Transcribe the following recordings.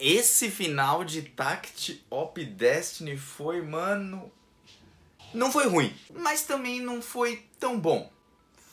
Esse final de Tact Op Destiny foi, mano. Não foi ruim, mas também não foi tão bom.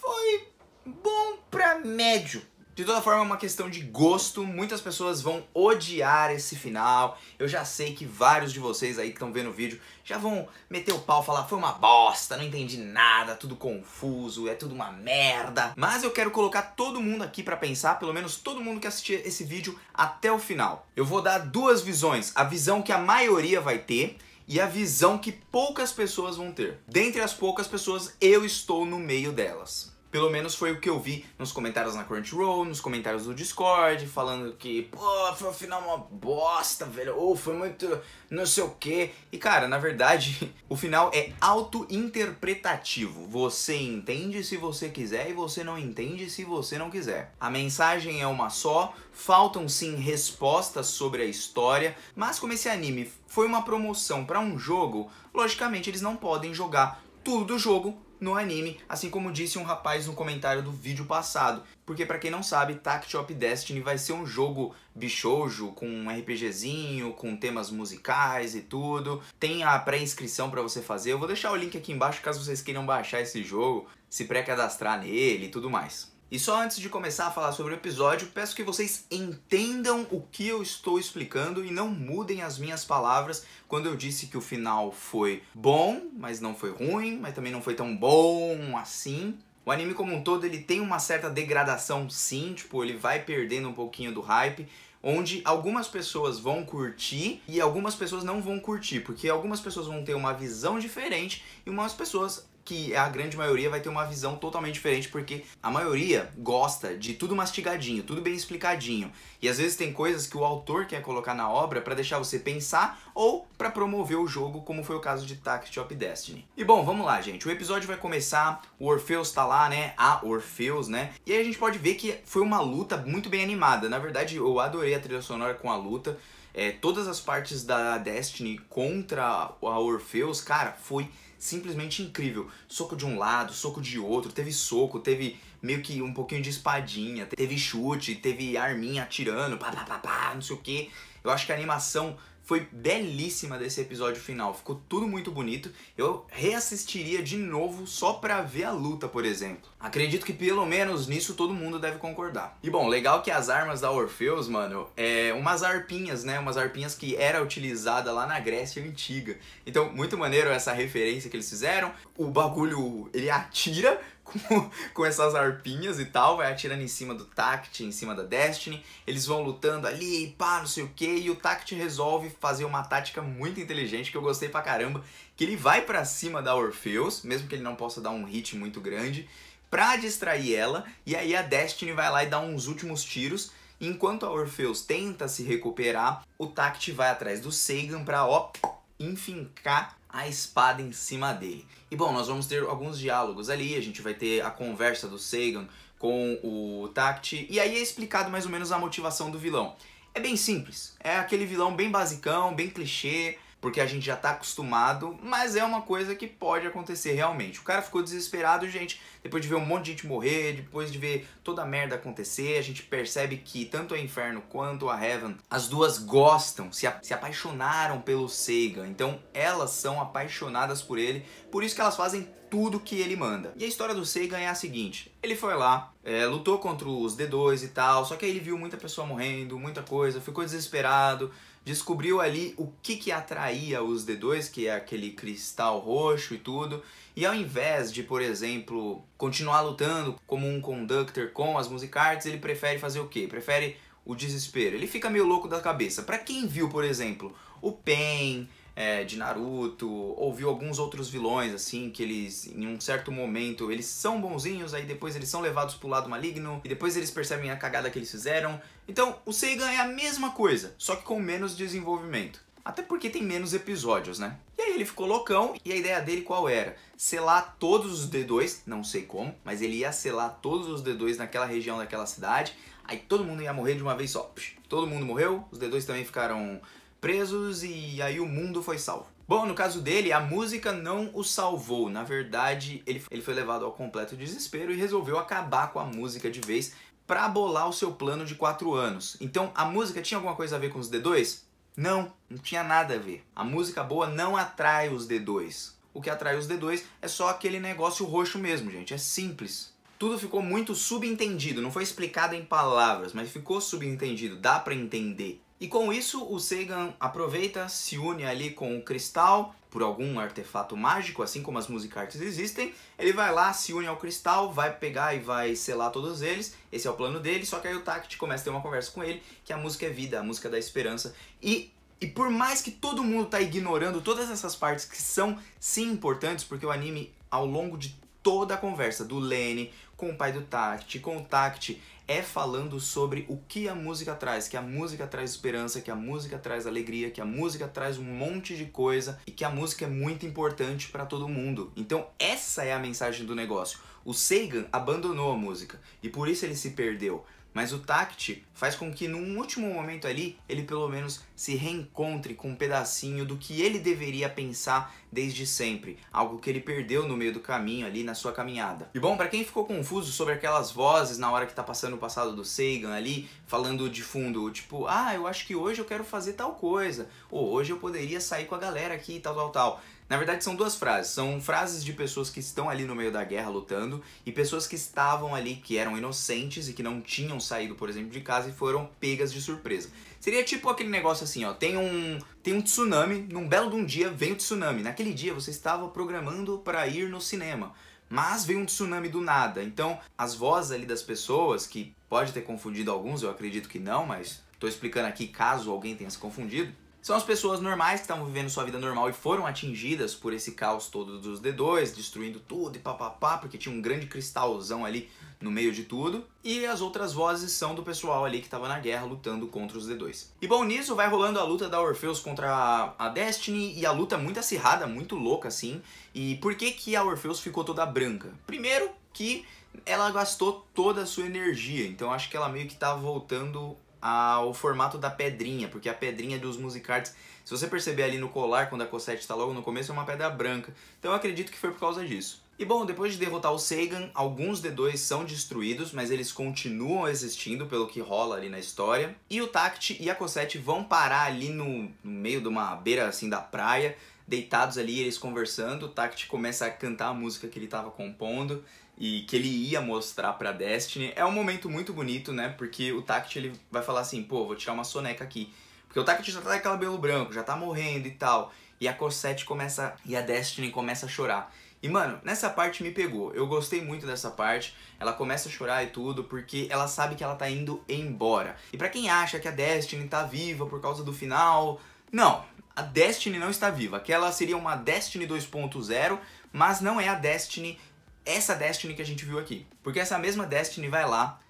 Foi bom pra médio. De toda forma, é uma questão de gosto. Muitas pessoas vão odiar esse final. Eu já sei que vários de vocês aí que estão vendo o vídeo já vão meter o pau, falar foi uma bosta, não entendi nada, tudo confuso, é tudo uma merda. Mas eu quero colocar todo mundo aqui para pensar, pelo menos todo mundo que assistir esse vídeo até o final. Eu vou dar duas visões, a visão que a maioria vai ter e a visão que poucas pessoas vão ter. Dentre as poucas pessoas, eu estou no meio delas. Pelo menos foi o que eu vi nos comentários na Crunchyroll, nos comentários do Discord, falando que, pô, foi o final uma bosta, velho, ou foi muito não sei o que. E cara, na verdade, o final é auto-interpretativo. Você entende se você quiser e você não entende se você não quiser. A mensagem é uma só, faltam sim respostas sobre a história, mas como esse anime foi uma promoção para um jogo, logicamente eles não podem jogar tudo do jogo no anime, assim como disse um rapaz no comentário do vídeo passado. Porque para quem não sabe, Tact Destiny vai ser um jogo bichojo com um RPGzinho, com temas musicais e tudo. Tem a pré-inscrição para você fazer. Eu vou deixar o link aqui embaixo caso vocês queiram baixar esse jogo, se pré-cadastrar nele e tudo mais. E só antes de começar a falar sobre o episódio, peço que vocês entendam o que eu estou explicando e não mudem as minhas palavras quando eu disse que o final foi bom, mas não foi ruim, mas também não foi tão bom assim. O anime como um todo, ele tem uma certa degradação sim, tipo, ele vai perdendo um pouquinho do hype, onde algumas pessoas vão curtir e algumas pessoas não vão curtir, porque algumas pessoas vão ter uma visão diferente e umas pessoas que a grande maioria vai ter uma visão totalmente diferente, porque a maioria gosta de tudo mastigadinho, tudo bem explicadinho. E às vezes tem coisas que o autor quer colocar na obra para deixar você pensar ou para promover o jogo, como foi o caso de Tact of Destiny. E bom, vamos lá, gente. O episódio vai começar, o Orfeus tá lá, né? A Orfeus, né? E aí a gente pode ver que foi uma luta muito bem animada. Na verdade, eu adorei a trilha sonora com a luta. É, todas as partes da Destiny contra a Orfeus, cara, foi simplesmente incrível. Soco de um lado, soco de outro, teve soco, teve meio que um pouquinho de espadinha, teve chute, teve arminha atirando, pá, pá, pá, pá, não sei o que. Eu acho que a animação foi belíssima desse episódio final. Ficou tudo muito bonito. Eu reassistiria de novo só pra ver a luta, por exemplo. Acredito que pelo menos nisso todo mundo deve concordar. E bom, legal que as armas da Orfeus, mano, é umas arpinhas, né? Umas arpinhas que era utilizada lá na Grécia Antiga. Então, muito maneiro essa referência que eles fizeram. O bagulho, ele atira, com, com essas arpinhas e tal, vai atirando em cima do Tact, em cima da Destiny, eles vão lutando ali, pá, não sei o que, e o Tact resolve fazer uma tática muito inteligente que eu gostei pra caramba, que ele vai para cima da Orpheus, mesmo que ele não possa dar um hit muito grande, pra distrair ela, e aí a Destiny vai lá e dá uns últimos tiros, enquanto a Orpheus tenta se recuperar, o Tact vai atrás do Sagan pra, ó, enfincar a espada em cima dele. E bom, nós vamos ter alguns diálogos ali, a gente vai ter a conversa do Sagan com o Takti, e aí é explicado mais ou menos a motivação do vilão. É bem simples, é aquele vilão bem basicão, bem clichê, porque a gente já tá acostumado, mas é uma coisa que pode acontecer realmente. O cara ficou desesperado, gente, depois de ver um monte de gente morrer, depois de ver toda a merda acontecer, a gente percebe que tanto a Inferno quanto a Heaven, as duas gostam, se, se apaixonaram pelo Sega, então elas são apaixonadas por ele, por isso que elas fazem tudo que ele manda. E a história do Seigan é a seguinte: ele foi lá, é, lutou contra os D2 e tal, só que aí ele viu muita pessoa morrendo, muita coisa, ficou desesperado, descobriu ali o que, que atraía os D2, que é aquele cristal roxo e tudo. E ao invés de, por exemplo, continuar lutando como um conductor com as music arts, ele prefere fazer o quê? Prefere o desespero. Ele fica meio louco da cabeça. Para quem viu, por exemplo, o Pen, é, de Naruto, ouviu alguns outros vilões, assim, que eles, em um certo momento, eles são bonzinhos, aí depois eles são levados pro lado maligno, e depois eles percebem a cagada que eles fizeram. Então, o Seigan é a mesma coisa, só que com menos desenvolvimento. Até porque tem menos episódios, né? E aí ele ficou loucão, e a ideia dele qual era? Selar todos os D2, não sei como, mas ele ia selar todos os D2 naquela região daquela cidade, aí todo mundo ia morrer de uma vez só. Todo mundo morreu, os D2 também ficaram presos e aí o mundo foi salvo. Bom, no caso dele, a música não o salvou. Na verdade, ele, ele foi levado ao completo desespero e resolveu acabar com a música de vez para bolar o seu plano de quatro anos. Então, a música tinha alguma coisa a ver com os D2? Não, não tinha nada a ver. A música boa não atrai os D2. O que atrai os D2 é só aquele negócio roxo mesmo, gente. É simples. Tudo ficou muito subentendido, não foi explicado em palavras, mas ficou subentendido, dá para entender. E com isso, o Sagan aproveita, se une ali com o cristal por algum artefato mágico, assim como as music arts existem. Ele vai lá, se une ao cristal, vai pegar e vai selar todos eles. Esse é o plano dele, só que aí o Tact começa a ter uma conversa com ele, que a música é vida, a música é da esperança. E e por mais que todo mundo tá ignorando todas essas partes que são sim importantes, porque o anime ao longo de toda a conversa do Lenny com o pai do Tact, com o Tact, é falando sobre o que a música traz, que a música traz esperança, que a música traz alegria, que a música traz um monte de coisa e que a música é muito importante para todo mundo. Então essa é a mensagem do negócio. O Sagan abandonou a música e por isso ele se perdeu mas o tact faz com que num último momento ali ele pelo menos se reencontre com um pedacinho do que ele deveria pensar desde sempre, algo que ele perdeu no meio do caminho ali na sua caminhada. E bom, para quem ficou confuso sobre aquelas vozes na hora que tá passando o passado do Sagan ali, falando de fundo, tipo, ah, eu acho que hoje eu quero fazer tal coisa, ou hoje eu poderia sair com a galera aqui e tal, tal, tal na verdade, são duas frases. São frases de pessoas que estão ali no meio da guerra lutando e pessoas que estavam ali, que eram inocentes e que não tinham saído, por exemplo, de casa e foram pegas de surpresa. Seria tipo aquele negócio assim, ó, tem um, tem um tsunami, num belo de um dia vem o tsunami. Naquele dia você estava programando para ir no cinema, mas veio um tsunami do nada. Então, as vozes ali das pessoas, que pode ter confundido alguns, eu acredito que não, mas estou explicando aqui caso alguém tenha se confundido, são as pessoas normais que estavam vivendo sua vida normal e foram atingidas por esse caos todo dos D2, destruindo tudo e papapá, porque tinha um grande cristalzão ali no meio de tudo. E as outras vozes são do pessoal ali que estava na guerra lutando contra os D2. E bom, nisso vai rolando a luta da Orpheus contra a Destiny e a luta muito acirrada, muito louca assim. E por que, que a Orpheus ficou toda branca? Primeiro que ela gastou toda a sua energia, então acho que ela meio que tá voltando ao formato da pedrinha, porque a pedrinha dos musicards, se você perceber ali no colar, quando a Cosette está logo no começo, é uma pedra branca. Então eu acredito que foi por causa disso. E bom, depois de derrotar o Sagan, alguns D2 são destruídos, mas eles continuam existindo pelo que rola ali na história. E o Tact e a Cosette vão parar ali no, no meio de uma beira assim da praia, deitados ali, eles conversando. O Tact começa a cantar a música que ele estava compondo e que ele ia mostrar para Destiny, é um momento muito bonito, né? Porque o Tact ele vai falar assim, pô, vou tirar uma soneca aqui. Porque o Tact já tá aquela cabelo branco, já tá morrendo e tal. E a Cosette começa e a Destiny começa a chorar. E mano, nessa parte me pegou. Eu gostei muito dessa parte. Ela começa a chorar e tudo porque ela sabe que ela tá indo embora. E para quem acha que a Destiny tá viva por causa do final, não, a Destiny não está viva. Aquela seria uma Destiny 2.0, mas não é a Destiny essa Destiny que a gente viu aqui. Porque essa mesma Destiny vai lá,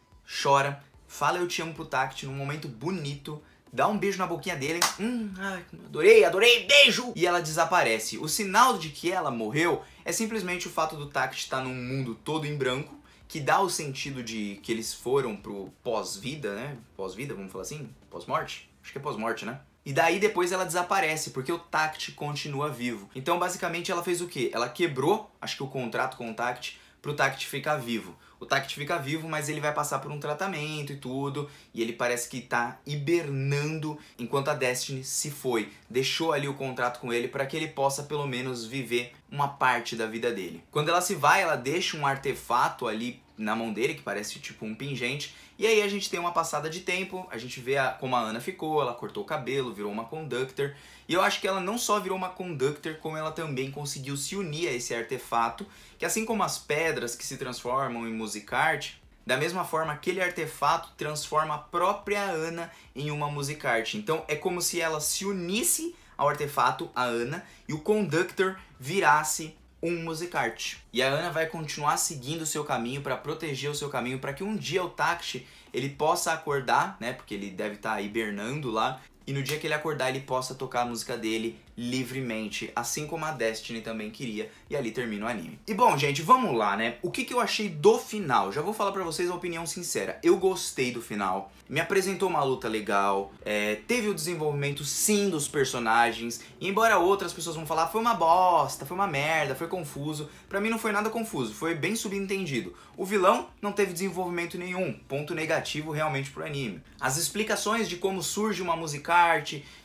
chora, fala eu te amo pro Tact num momento bonito, dá um beijo na boquinha dele, hum, ai, adorei, adorei, beijo! E ela desaparece. O sinal de que ela morreu é simplesmente o fato do Tact estar tá num mundo todo em branco, que dá o sentido de que eles foram pro pós-vida, né? Pós-vida, vamos falar assim? Pós-morte? Acho que é pós-morte, né? E daí depois ela desaparece, porque o Tact continua vivo. Então basicamente ela fez o quê? Ela quebrou, acho que o contrato com o Tact, pro Tact ficar vivo. O Tact fica vivo, mas ele vai passar por um tratamento e tudo, e ele parece que tá hibernando enquanto a Destiny se foi. Deixou ali o contrato com ele para que ele possa pelo menos viver uma parte da vida dele. Quando ela se vai, ela deixa um artefato ali na mão dele, que parece tipo um pingente. E aí a gente tem uma passada de tempo, a gente vê a, como a Ana ficou, ela cortou o cabelo, virou uma conductor. E eu acho que ela não só virou uma conductor, como ela também conseguiu se unir a esse artefato, que assim como as pedras que se transformam em music art, da mesma forma, aquele artefato transforma a própria Ana em uma music art. Então é como se ela se unisse ao artefato, a Ana, e o conductor virasse um art. E a Ana vai continuar seguindo o seu caminho para proteger o seu caminho para que um dia o Takashi ele possa acordar, né? Porque ele deve estar tá hibernando lá. E no dia que ele acordar, ele possa tocar a música dele livremente, assim como a Destiny também queria, e ali termina o anime. E bom, gente, vamos lá, né? O que, que eu achei do final? Já vou falar pra vocês a opinião sincera. Eu gostei do final, me apresentou uma luta legal, é, teve o desenvolvimento sim dos personagens, e embora outras pessoas vão falar foi uma bosta, foi uma merda, foi confuso, pra mim não foi nada confuso, foi bem subentendido. O vilão não teve desenvolvimento nenhum, ponto negativo realmente pro anime. As explicações de como surge uma music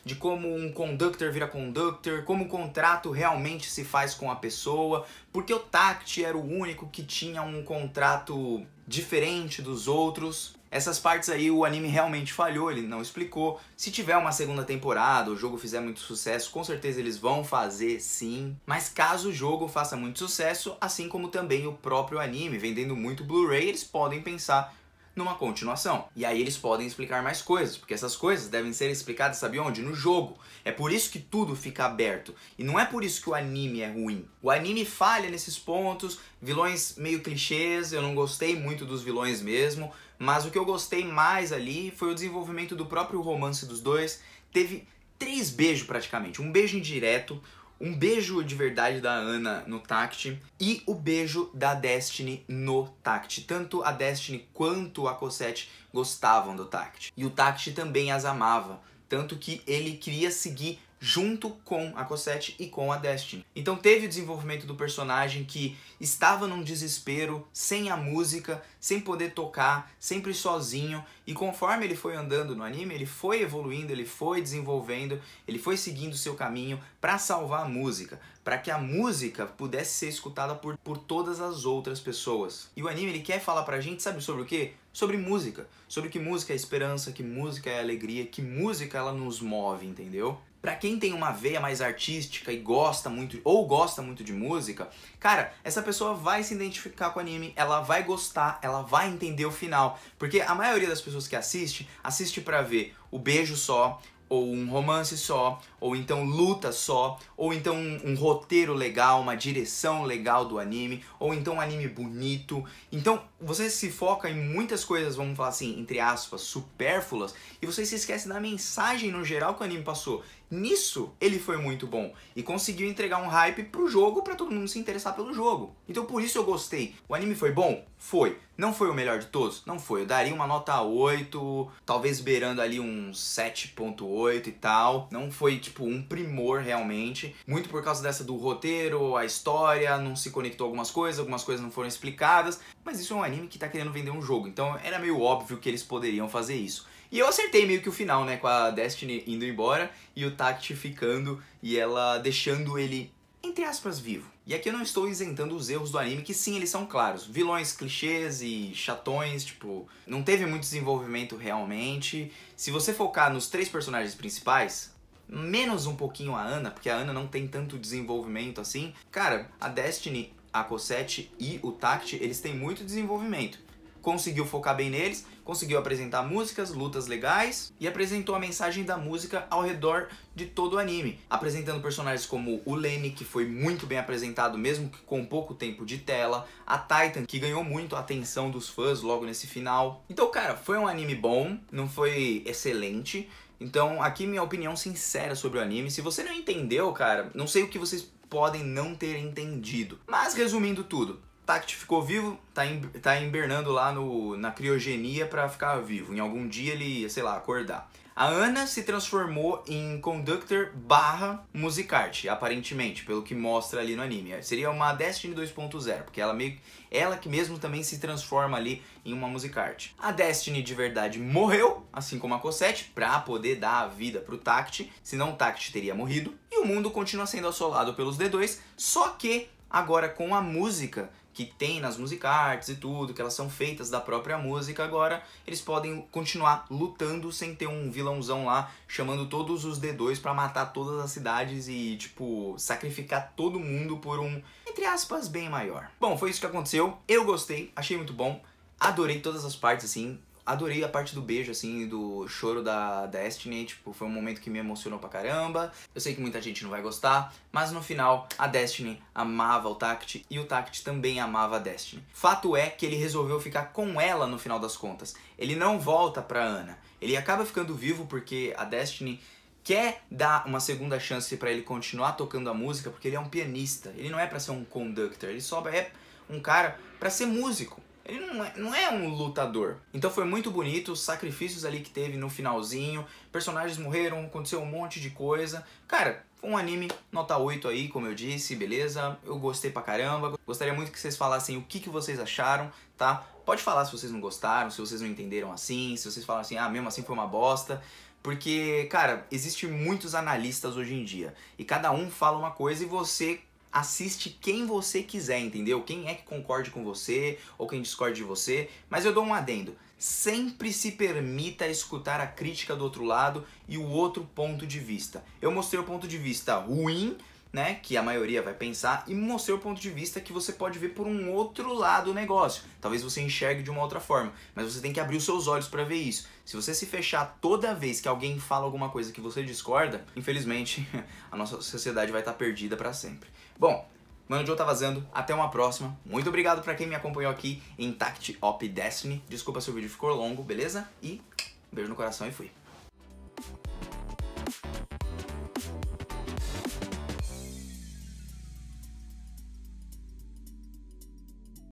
de como um conductor vira conductor, como o contrato realmente se faz com a pessoa, porque o Tact era o único que tinha um contrato diferente dos outros. Essas partes aí o anime realmente falhou, ele não explicou. Se tiver uma segunda temporada, o jogo fizer muito sucesso, com certeza eles vão fazer sim. Mas caso o jogo faça muito sucesso, assim como também o próprio anime, vendendo muito Blu-ray, eles podem pensar numa continuação. E aí eles podem explicar mais coisas, porque essas coisas devem ser explicadas, sabe onde? No jogo. É por isso que tudo fica aberto. E não é por isso que o anime é ruim. O anime falha nesses pontos, vilões meio clichês, eu não gostei muito dos vilões mesmo, mas o que eu gostei mais ali foi o desenvolvimento do próprio romance dos dois. Teve três beijos praticamente, um beijo indireto, um beijo de verdade da Ana no Tact e o beijo da Destiny no Tact. Tanto a Destiny quanto a Cosette gostavam do Tact. E o Tact também as amava, tanto que ele queria seguir junto com a Cosette e com a Destiny. Então teve o desenvolvimento do personagem que estava num desespero, sem a música, sem poder tocar, sempre sozinho, e conforme ele foi andando no anime, ele foi evoluindo, ele foi desenvolvendo, ele foi seguindo seu caminho para salvar a música, para que a música pudesse ser escutada por, por todas as outras pessoas. E o anime ele quer falar pra gente, sabe sobre o quê? sobre música, sobre que música é esperança, que música é alegria, que música ela nos move, entendeu? Para quem tem uma veia mais artística e gosta muito ou gosta muito de música, cara, essa pessoa vai se identificar com o anime, ela vai gostar, ela vai entender o final, porque a maioria das pessoas que assiste assiste para ver o beijo só, ou um romance só, ou então luta só, ou então um, um, roteiro legal, uma direção legal do anime, ou então um anime bonito. Então você se foca em muitas coisas, vamos falar assim, entre aspas, supérfluas, e você se esquece da mensagem no geral que o anime passou. Nisso ele foi muito bom e conseguiu entregar um hype pro jogo para todo mundo se interessar pelo jogo. Então por isso eu gostei. O anime foi bom? Foi. Não foi o melhor de todos? Não foi. Eu daria uma nota 8, talvez beirando ali um 7.8 e tal. Não foi tipo um primor realmente, muito por causa dessa do roteiro, a história, não se conectou algumas coisas, algumas coisas não foram explicadas, mas isso é um anime que tá querendo vender um jogo, então era meio óbvio que eles poderiam fazer isso. E eu acertei meio que o final, né? Com a Destiny indo embora e o Tact ficando e ela deixando ele, entre aspas, vivo. E aqui eu não estou isentando os erros do anime, que sim, eles são claros. Vilões clichês e chatões, tipo, não teve muito desenvolvimento realmente. Se você focar nos três personagens principais, menos um pouquinho a Ana, porque a Ana não tem tanto desenvolvimento assim. Cara, a Destiny, a Cosette e o Tact, eles têm muito desenvolvimento conseguiu focar bem neles, conseguiu apresentar músicas, lutas legais e apresentou a mensagem da música ao redor de todo o anime, apresentando personagens como o Lenny, que foi muito bem apresentado mesmo com pouco tempo de tela, a Titan, que ganhou muito a atenção dos fãs logo nesse final. Então, cara, foi um anime bom, não foi excelente, então, aqui minha opinião sincera sobre o anime. Se você não entendeu, cara, não sei o que vocês podem não ter entendido. Mas resumindo tudo, Tact ficou vivo, tá, em, tá hibernando lá no, na criogenia para ficar vivo. Em algum dia ele, sei lá, acordar. A Ana se transformou em conductor barra musicarte, aparentemente, pelo que mostra ali no anime. Seria uma Destiny 2.0, porque ela meio ela que mesmo também se transforma ali em uma musicarte. A Destiny de verdade morreu, assim como a Cosette, pra poder dar a vida pro Tact, senão o Tact teria morrido. E o mundo continua sendo assolado pelos D2, só que agora com a música que tem nas music arts e tudo, que elas são feitas da própria música, agora eles podem continuar lutando sem ter um vilãozão lá chamando todos os D2 para matar todas as cidades e, tipo, sacrificar todo mundo por um, entre aspas, bem maior. Bom, foi isso que aconteceu. Eu gostei, achei muito bom, adorei todas as partes, assim, adorei a parte do beijo, assim, do choro da Destiny. Tipo, foi um momento que me emocionou pra caramba. Eu sei que muita gente não vai gostar, mas no final a Destiny amava o Tact e o Tact também amava a Destiny. Fato é que ele resolveu ficar com ela no final das contas. Ele não volta pra Ana. Ele acaba ficando vivo porque a Destiny quer dar uma segunda chance para ele continuar tocando a música, porque ele é um pianista. Ele não é para ser um conductor, ele só é um cara para ser músico. Ele não é, não é um lutador. Então foi muito bonito os sacrifícios ali que teve no finalzinho. Personagens morreram, aconteceu um monte de coisa. Cara, um anime nota 8 aí, como eu disse, beleza? Eu gostei pra caramba. Gostaria muito que vocês falassem o que, que vocês acharam, tá? Pode falar se vocês não gostaram, se vocês não entenderam assim, se vocês falaram assim, ah, mesmo assim foi uma bosta. Porque, cara, existe muitos analistas hoje em dia. E cada um fala uma coisa e você assiste quem você quiser, entendeu? Quem é que concorde com você ou quem discorde de você. Mas eu dou um adendo. Sempre se permita escutar a crítica do outro lado e o outro ponto de vista. Eu mostrei o ponto de vista ruim né, que a maioria vai pensar, e mostrar o ponto de vista que você pode ver por um outro lado o negócio. Talvez você enxergue de uma outra forma, mas você tem que abrir os seus olhos para ver isso. Se você se fechar toda vez que alguém fala alguma coisa que você discorda, infelizmente a nossa sociedade vai estar tá perdida para sempre. Bom, Mano é Joe tá vazando, até uma próxima. Muito obrigado para quem me acompanhou aqui em Tact Op Destiny. Desculpa se o vídeo ficou longo, beleza? E beijo no coração e fui.